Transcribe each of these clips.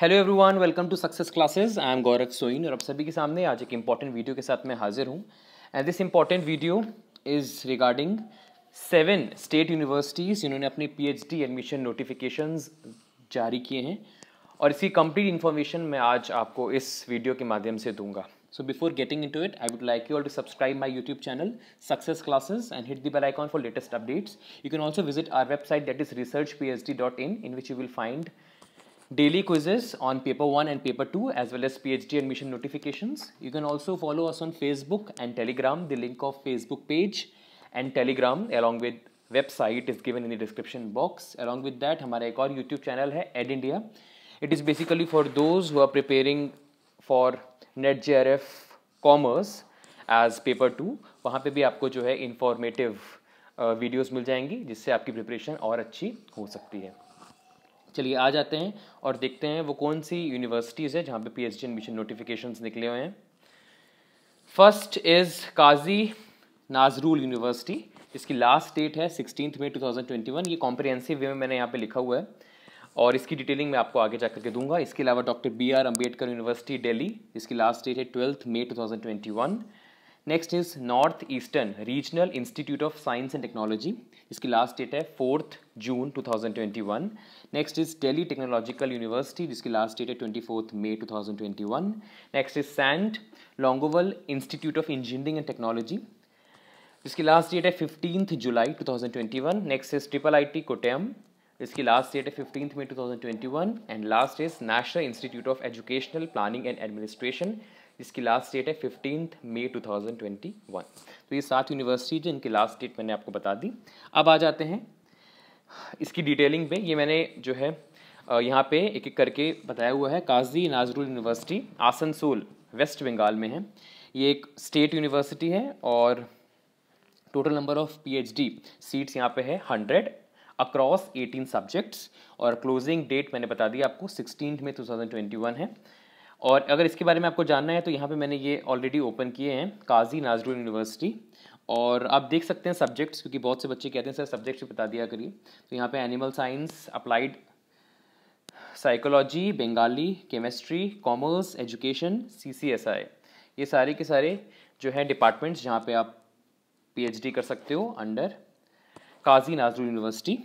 Hello everyone welcome to success classes I am Gaurav Soin और आप सभी के सामने आज एक इम्पॉर्टेंट वीडियो के साथ मैं हाजिर हूँ and this important video is regarding seven state universities जिन्होंने अपने पीएचडी एडमिशन नोटिफिकेशन जारी किए हैं और इसी कंप्लीट इन्फॉर्मेशन मैं आज आपको इस वीडियो के माध्यम से दूंगा so before getting in it I would like you all to subscribe my YouTube channel success classes and hit the bell icon for latest updates you can also visit our website that is research P H D dot in in which you will find daily quizzes on paper 1 and paper 2 as well as PhD admission notifications. You can also follow us on Facebook and Telegram. The link of Facebook page and Telegram along with website is given in the description box. Along with that हमारा एक और YouTube channel है Ed India. It is basically for those who are preparing for NetJRF Commerce as paper 2. वहाँ पे भी आपको जो है informative वीडियोस मिल जाएंगी जिससे आपकी प्रिपरेशन और अच्छी हो सकती है चलिए आ जाते हैं और देखते हैं वो कौन सी यूनिवर्सिटीज़ है जहाँ पे डी एडमिशन नोटिफिकेशन निकले हुए हैं first is Kazi Nazrul university इसकी लास्ट डेट है सिक्सटीन मई वन ये कॉम्प्रिहेंसिव वे में मैंने यहाँ पे लिखा हुआ है और इसकी डिटेलिंग मैं आपको आगे जा करके दूंगा इसके अलावा doctor B R Ambedkar university Delhi इसकी लास्ट डेट है ट्वेल्थ मई one next is north eastern regional institute of science and technology इसकी लास्ट डेट है फोर्थ जून 2021 next is Delhi technological university जिसकी लास्ट डेट है twenty fourth May 2021 next is Sant Longowal institute of engineering and technology इसकी last date है fifteenth जुलाई 2021 next is triple I T Kottayam इसकी last date है fifteenth May 2021 and last is national institute of educational planning and administration इसकी last date है fifteen twenty one तो ये सात यूनिवर्सिटी जो इनकी लास्ट डेट मैंने आपको बता दी अब आ जाते हैं इसकी डिटेलिंग पे ये मैंने जो है यहाँ पे एक एक करके बताया हुआ है काजी नाजरुल यूनिवर्सिटी आसनसोल वेस्ट बंगाल में है ये एक स्टेट यूनिवर्सिटी है और total number of PhD seats यहाँ पे है हंड्रेड अक्रॉस एटीन सब्जेक्ट्स और क्लोजिंग डेट मैंने बता दी आपको सिक्सटीन में वन है और अगर इसके बारे में आपको जानना है तो यहाँ पे मैंने ये ऑलरेडी ओपन किए हैं काजी नाजरुल यूनिवर्सिटी और आप देख सकते हैं सब्जेक्ट्स क्योंकि बहुत से बच्चे कहते हैं सर सब्जेक्ट्स बता दिया करिए तो यहाँ पे animal science applied psychology Bengali chemistry commerce education C C S I ये सारे के सारे जो हैं डिपार्टमेंट्स जहाँ पर आप पी कर सकते हो under Kazi Nazrul university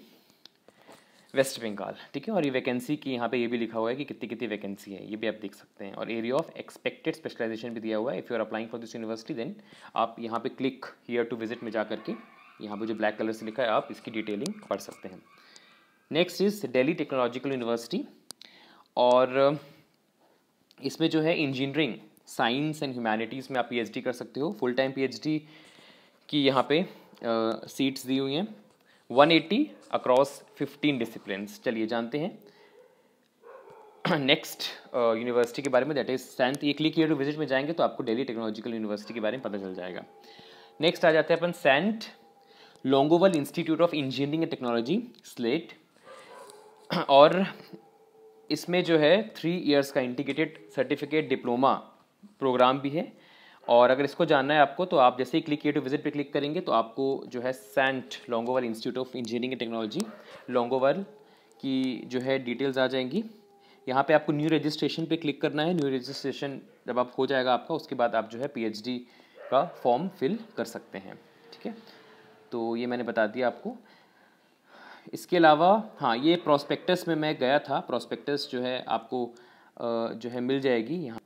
west Bengal ठीक है और ये वैकेंसी की यहाँ पे ये भी लिखा हुआ है कि कितनी कितनी वैकेंसी है ये भी आप देख सकते हैं और एरिया ऑफ एक्सपेक्टेड स्पेशलाइजेशन भी दिया हुआ है if you are applying for this university then आप यहाँ पे क्लिक हियर टू विजिट में जा करके यहाँ पे जो ब्लैक कलर से लिखा है आप इसकी डिटेलिंग पढ़ सकते हैं next is Delhi technological university और इसमें जो है इंजीनियरिंग साइंस एंड ह्यूमैनिटीज़ में आप पी कर सकते हो फुल टाइम पी की यहाँ पर सीट्स दी हुई हैं 180 अक्रॉस 15 डिसिप्लिन्स चलिए जानते हैं नेक्स्ट यूनिवर्सिटी uh, के बारे में दैट इज सेंथ ये क्लिक ईयर टू विजिट में जाएंगे तो आपको डेली टेक्नोलॉजिकल यूनिवर्सिटी के बारे में पता चल जाएगा नेक्स्ट आ जाते हैं अपन Sant Longowal institute of engineering and technology SLIET और इसमें जो है थ्री इयर्स का इंटीग्रेटेड सर्टिफिकेट डिप्लोमा प्रोग्राम भी है और अगर इसको जानना है आपको तो आप जैसे ही क्लिक किए टू विजिट पे क्लिक करेंगे तो आपको जो है Sant Longowal institute of engineering and technology Longowal की जो है डिटेल्स आ जाएंगी यहाँ पे आपको न्यू रजिस्ट्रेशन पे क्लिक करना है न्यू रजिस्ट्रेशन जब आप हो जाएगा आपका उसके बाद आप जो है पी का फॉर्म फिल कर सकते हैं ठीक है तो ये मैंने बता दिया आपको इसके अलावा हाँ ये प्रॉस्पेक्टस में मैं गया था प्रॉस्पेक्टस जो है आपको जो है मिल जाएगी यहाँ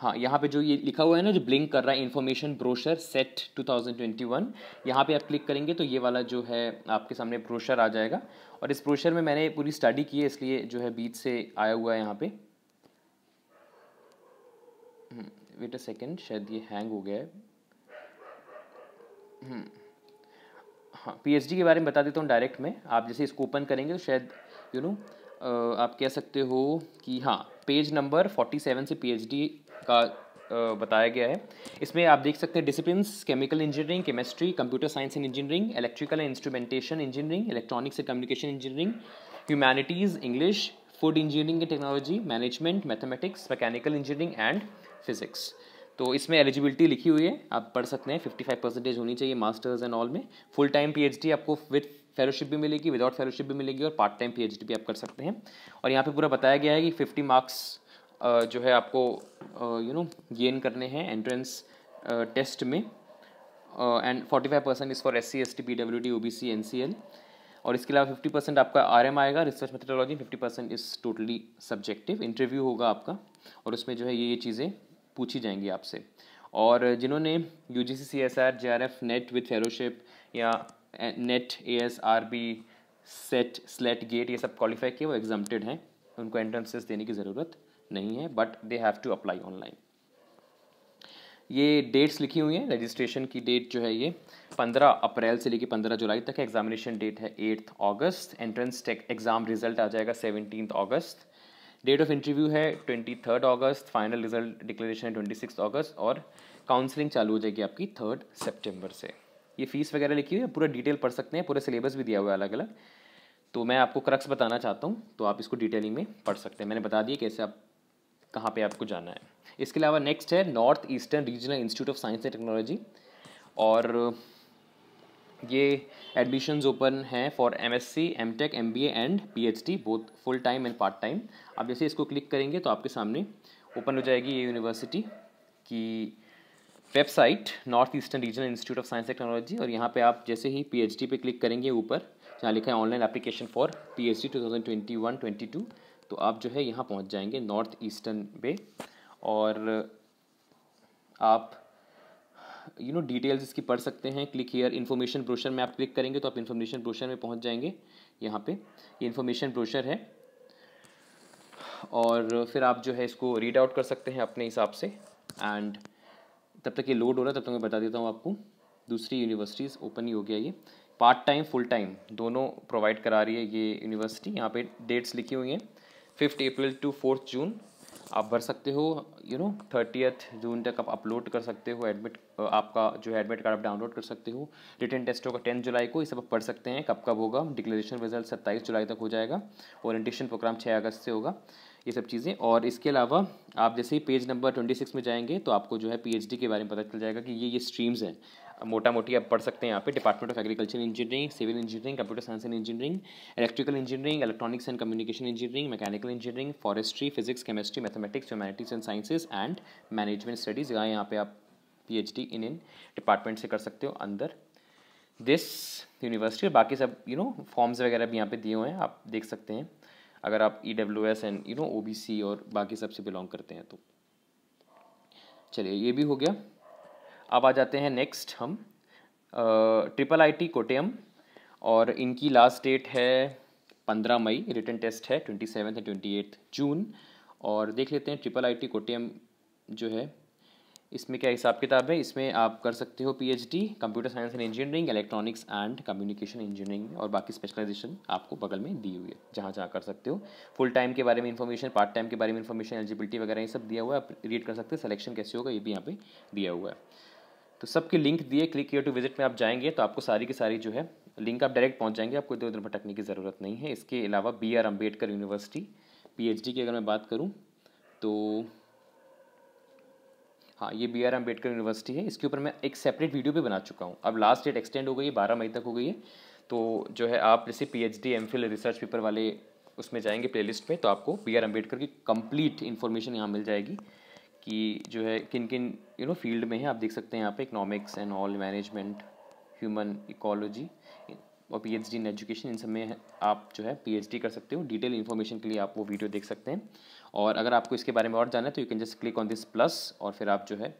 हाँ यहाँ पे जो ये लिखा हुआ है ना जो ब्लिंक कर रहा है इन्फॉर्मेशन ब्रोशर सेट 2021 यहाँ पे आप क्लिक करेंगे तो ये वाला जो है आपके सामने ब्रोशर आ जाएगा और इस ब्रोशर में मैंने पूरी स्टडी की है इसलिए जो है बीच से आया हुआ है यहाँ पे वेट अ सेकेंड शायद ये हैंग हो गया है हम्म, हाँ पीएचडी के बारे में बता देता हूँ डायरेक्ट में आप जैसे इसको ओपन करेंगे तो शायद यू you नो know, आप कह सकते हो कि हाँ पेज नंबर फोर्टी सेवन से पीएचडी का बताया गया है इसमें आप देख सकते हैं discipline chemical engineering chemistry computer science and engineering electrical and instrumentation engineering electronics and communication engineering humanities English food engineering and technology management mathematics mechanical engineering and physics तो इसमें एलिजिबिलिटी लिखी हुई है आप पढ़ सकते हैं फिफ्टी फाइव परसेंटेज होनी चाहिए मास्टर्स एंड ऑल में फुल टाइम पीएचडी आपको विथ फेलोशिप भी मिलेगी विदाउट फेलोशिप भी मिलेगी और पार्ट टाइम पीएचडी भी आप कर सकते हैं और यहाँ पे पूरा बताया गया है कि फिफ्टी मार्क्स जो है आपको यू नो गेन करने हैं एंट्रेंस टेस्ट में and forty five percent is for S C S T P W D O B C N C L और इसके अलावा फिफ्टी परसेंट आपका आर एम आएगा research methodology fifty percent is totally subjective interview होगा आपका और उसमें जो है ये ये चीज़ें पूछी जाएंगी आपसे और जिन्होंने U G C C S R J R F NET with fellowship या NET A S R B SET SLET GATE ये सब क्वालिफाई किए वो एग्जाम्प्टेड हैं उनको एंट्रेंसेस देने की ज़रूरत नहीं है but they have to apply online ये डेट्स लिखी हुई हैं रजिस्ट्रेशन की डेट जो है ये पंद्रह अप्रैल से लेकर पंद्रह जुलाई तक है एग्जामिनेशन डेट है eighth August entrance tech exam result आ जाएगा seventeen August date of interview है twenty third August final result declaration है ट्वेंटी सिक्स अगस्त और काउंसलिंग चालू हो जाएगी आपकी थर्ड सेप्टेम्बर से ये फीस वगैरह लिखी हुई है पूरा डिटेल पढ़ सकते हैं पूरा सिलेबस भी दिया हुआ है अलग अलग तो मैं आपको क्रक्स बताना चाहता हूँ तो आप इसको डिटेलिंग में पढ़ सकते हैं मैंने बता दिया कैसे आप कहाँ पे आपको जाना है इसके अलावा नेक्स्ट है north eastern regional institute of science and technology और ये एडमिशन्स ओपन हैं for M S C M tech M B A and P H D both full time and part time आप जैसे इसको क्लिक करेंगे तो आपके सामने ओपन हो जाएगी ये यूनिवर्सिटी कि website north eastern regional institute of science technology और यहाँ पे आप जैसे ही पी पे क्लिक करेंगे ऊपर जहाँ लिखा है online application for P H D तो आप जो है यहाँ पहुँच जाएंगे नॉर्थ ईस्टर्न पे और आप यू नो डिटेल्स इसकी पढ़ सकते हैं क्लिक हियर इन्फॉर्मेशन ब्रोशर में आप क्लिक करेंगे तो आप इन्फॉर्मेशन ब्रोशर में पहुँच जाएंगे यहाँ पे ये इन्फॉर्मेशन ब्रोशर है और फिर आप जो है इसको रीड आउट कर सकते हैं अपने हिसाब से एंड तब तक ये लोड हो रहा है तब तक मैं बता देता हूँ आपको दूसरी यूनिवर्सिटीज़ ओपन ही हो गया ये पार्ट टाइम फुल टाइम दोनों प्रोवाइड करा रही है ये यूनिवर्सिटी यहाँ पे डेट्स लिखी हुई हैं fifth April to fourth June आप भर सकते हो यू नो थर्टियथ जून तक आप अपलोड कर सकते हो एडमिट आपका जो है एडमिट कार्ड आप डाउनलोड कर सकते हो रिटर्न टेस्ट होगा टेंथ जुलाई को ये सब आप पढ़ सकते हैं कब कब होगा डिक्लेरेशन रिजल्ट सत्ताईस जुलाई तक हो जाएगा ओरिएंटेशन प्रोग्राम छः अगस्त से होगा ये सब चीज़ें और इसके अलावा आप जैसे ही पेज नंबर ट्वेंटी सिक्स में जाएंगे तो आपको जो है पीएचडी के बारे में पता चल जाएगा कि ये ये स्ट्रीम्स हैं मोटा मोटी आप पढ़ सकते हैं यहाँ पे department of agriculture engineering civil engineering computer science and engineering electrical engineering electronics and communication engineering mechanical engineering forestry physics chemistry mathematics humanities and sciences and management studies यहाँ पे आप एच इन इन डिपार्टमेंट से कर सकते हो अंदर this university और बाकी सब यू नो फॉर्म्स वगैरह भी यहाँ पे दिए हुए हैं आप देख सकते हैं अगर आप E W S and you know O B C और बाकी सबसे बिलोंग करते हैं तो चलिए ये भी हो गया अब आ जाते हैं नेक्स्ट हम ट्रिपल आई टी कोटेम और इनकी लास्ट डेट है पंद्रह मई रिटर्न टेस्ट है twenty seven twenty eight June और देख लेते हैं ट्रिपल आई टी कोटेम जो है इसमें क्या हिसाब किताब है इसमें आप कर सकते हो PhD computer science and engineering electronics and communication engineering में और बाकी स्पेशलाइजेशन आपको बगल में दी हुई है जहाँ जहाँ कर सकते हो फुल टाइम के बारे में इन्फॉर्मेशन पार्ट टाइम के बारे में इन्फॉर्मेशन एलिजिबिलिटी वगैरह ये सब दिया हुआ है आप रीड कर सकते हो सिलेक्शन कैसे होगा ये भी यहाँ पे दिया हुआ है तो सबके लिंक दिए क्लिक किए टू विजिट में आप जाएंगे तो आपको सारी की सारी जो है लिंक आप डायरेक्ट पहुँच जाएंगे आपको इधर उधर भटकने की ज़रूरत नहीं है इसके अलावा B R Ambedkar university P की अगर मैं बात करूँ तो हाँ ये बी आर अम्बेडकर यूनिवर्सिटी है इसके ऊपर मैं एक सेपरेट वीडियो भी बना चुका हूँ अब लास्ट डेट एक्सटेंड हो गई है बारह मई तक हो गई है तो जो है आप जैसे P H D M phil research paper वाले उसमें जाएंगे लिस्ट में तो आपको बी आर अम्बेडकर की कंप्लीट इन्फॉर्मेशन यहाँ मिल जाएगी कि जो है किन किन यू नो फील्ड में है आप देख सकते हैं यहाँ पे economics and all management human ecology और P H D in education इन सब में आप जो है पी एच डी कर सकते हो डिटेल इन्फॉर्मेशन के लिए आप वो वीडियो देख सकते हैं और अगर आपको इसके बारे में और जानना है तो you can just click on this plus और फिर आप जो है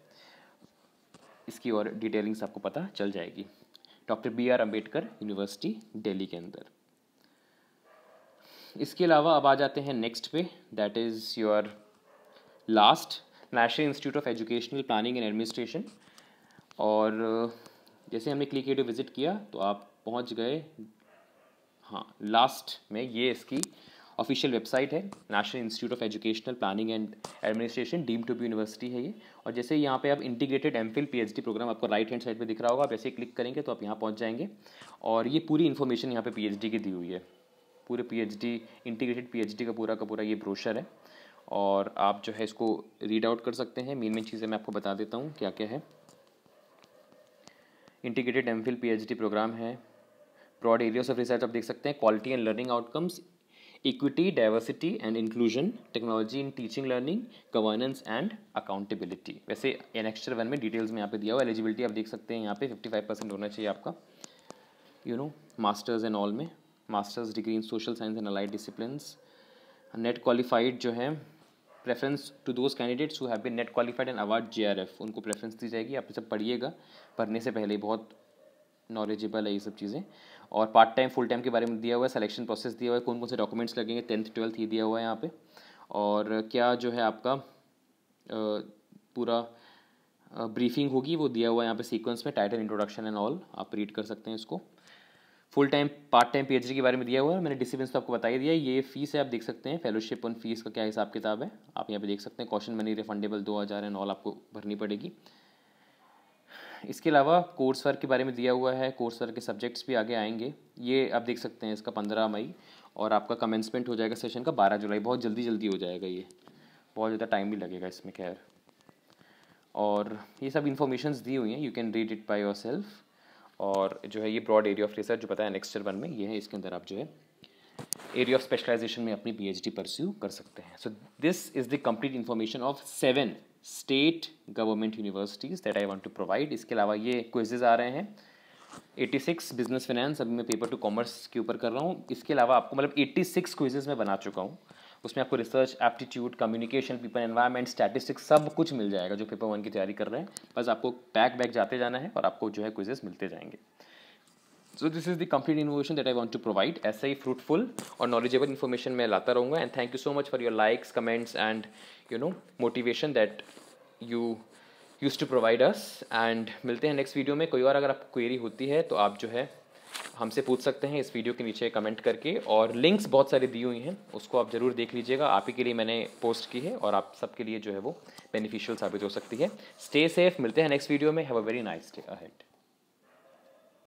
इसकी और डिटेलिंग्स आपको पता चल जाएगी doctor B R Ambedkar university Delhi के अंदर इसके अलावा अब आ जाते हैं नेक्स्ट पे that is your last national institute of educational planning and administration और जैसे हमने क्लिक विज़िट किया तो आप पहुंच गए हाँ लास्ट में ये इसकी ऑफिशियल वेबसाइट है national institute of educational planning and administration deem to be university है ये और जैसे यहाँ पे आप इंटीग्रेटेड एम फिल प्रोग्राम आपको राइट हैंड साइड पे दिख रहा होगा आप ऐसे क्लिक करेंगे तो आप यहाँ पहुँच जाएंगे और ये पूरी इन्फॉर्मेशन यहाँ पे पी की दी हुई है पूरे डी इंटीग्रेटेड डी का पूरा का पूरा ये ब्रोशर है और आप जो है इसको रीड आउट कर सकते हैं मेन मेन चीज़ें मैं आपको बता देता हूँ क्या क्या है इंटीग्रेटेड एम फिल प्रोग्राम है ब्रॉड एरियाज ऑफ रिसर्च आप देख सकते हैं quality and learning outcomes equity, diversity and inclusion, technology in teaching learning, governance and accountability. वैसे एनेक्स्टर वन में डिटेल्स में यहाँ पे दिया हुआ एलिजिबिलिटी आप देख सकते हैं यहाँ पे फाइव परसेंट होना चाहिए आपका you know masters and all में masters degree in social science and allied discipline NET qualified जो है preference to those candidates who have been NET qualified and award J उनको प्रेफरेंस दी जाएगी आप सब पढ़िएगा पढ़ने से पहले बहुत नॉलेजेबल है ये सब चीज़ें और पार्ट टाइम फुल टाइम के बारे में दिया हुआ है सिलेक्शन प्रोसेस दिया हुआ है कौन कौन से डॉक्यूमेंट्स लगेंगे टेंथ ट्वेल्थ ही दिया हुआ है यहाँ पे और क्या जो है आपका पूरा ब्रीफिंग होगी वो दिया हुआ है यहाँ पे सीक्वेंस में टाइटल इंट्रोडक्शन एंड ऑल आप रीड कर सकते हैं इसको full time part time P के बारे में दिया हुआ है मैंने डिसिप्लिन तो आपको बता ही दिया ये फीस है आप देख सकते हैं फेलोशिप ऑन फीस का क्या हिसाब किताब है आप यहाँ पे देख सकते हैं क्वेश्चन मनी रिफंडेबल दो हज़ार एंड ऑल आपको भरनी पड़ेगी इसके अलावा कोर्स वर्क के बारे में दिया हुआ है कोर्स वर्क के सब्जेक्ट्स भी आगे आएंगे ये आप देख सकते हैं इसका पंद्रह मई और आपका कमेंसमेंट हो जाएगा सेशन का बारह जुलाई बहुत जल्दी जल्दी हो जाएगा ये बहुत ज़्यादा टाइम भी लगेगा इसमें खैर और ये सब इन्फॉर्मेशन दी हुई हैं you can read it by yourself और जो है ये ब्रॉड एरिया ऑफ रिसर्च जो बताया नेक्स्ट ईयर वन में ये है इसके अंदर आप जो है एरिया ऑफ स्पेशलाइजेशन में अपनी पीएचडी परस्यू कर सकते हैं so this is the complete information of seven state government universities that I want to provide इसके अलावा ये क्वेजेज आ रहे हैं 86 बिजनेस फाइनेंस अभी मैं पेपर टू कॉमर्स के ऊपर कर रहा हूँ इसके अलावा आपको मतलब 86 क्विजेज़ मैं बना चुका हूँ उसमें आपको research aptitude communication people environment statistics सब कुछ मिल जाएगा जो पेपर वन की तैयारी कर रहे हैं बस आपको बैक बैक जाते जाना है और आपको जो है क्विजेस मिलते जाएंगे so this is the complete information that I want to provide ऐसे ही फ्रूटफुल और नॉलेजेबल इन्फॉर्मेशन मैं लाता रहूँगा and thank you so much for your likes comments and you know motivation that you use to provide us and मिलते हैं next video में कोई और अगर आपको क्वेरी होती है तो आप जो है हमसे पूछ सकते हैं इस वीडियो के नीचे कमेंट करके और लिंक्स बहुत सारी दी हुई हैं उसको आप ज़रूर देख लीजिएगा आप ही के लिए मैंने पोस्ट की है और आप सबके लिए जो है वो बेनिफिशियल साबित हो सकती है स्टे सेफ मिलते हैं नेक्स्ट वीडियो में have a very nice day ahead